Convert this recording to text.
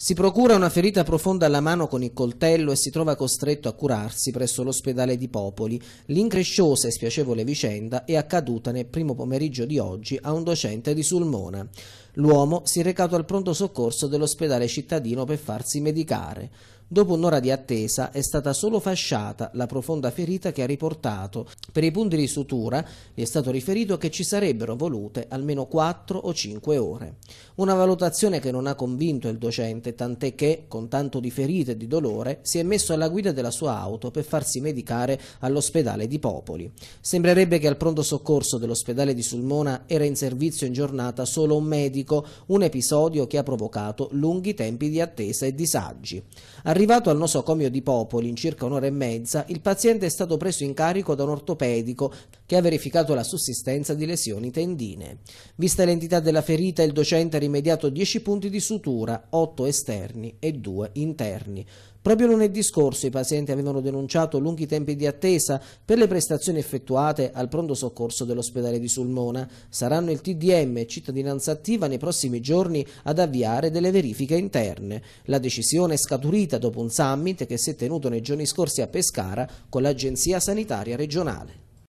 Si procura una ferita profonda alla mano con il coltello e si trova costretto a curarsi presso l'ospedale di Popoli. L'incresciosa e spiacevole vicenda è accaduta nel primo pomeriggio di oggi a un docente di Sulmona. L'uomo si è recato al pronto soccorso dell'ospedale cittadino per farsi medicare. Dopo un'ora di attesa è stata solo fasciata la profonda ferita che ha riportato. Per i punti di sutura gli è stato riferito che ci sarebbero volute almeno 4 o 5 ore. Una valutazione che non ha convinto il docente, tant'è che, con tanto di ferite e di dolore, si è messo alla guida della sua auto per farsi medicare all'ospedale di Popoli. Sembrerebbe che al pronto soccorso dell'ospedale di Sulmona era in servizio in giornata solo un medico medico, un episodio che ha provocato lunghi tempi di attesa e disagi. Arrivato al nosocomio di Popoli in circa un'ora e mezza, il paziente è stato preso in carico da un ortopedico che ha verificato la sussistenza di lesioni tendine. Vista l'entità della ferita, il docente ha rimediato 10 punti di sutura, 8 esterni e 2 interni. Proprio lunedì scorso i pazienti avevano denunciato lunghi tempi di attesa per le prestazioni effettuate al pronto soccorso dell'ospedale di Sulmona. Saranno il TDM Cittadinanza Attiva nei prossimi giorni ad avviare delle verifiche interne. La decisione è scaturita dopo un summit che si è tenuto nei giorni scorsi a Pescara con l'Agenzia Sanitaria Regionale.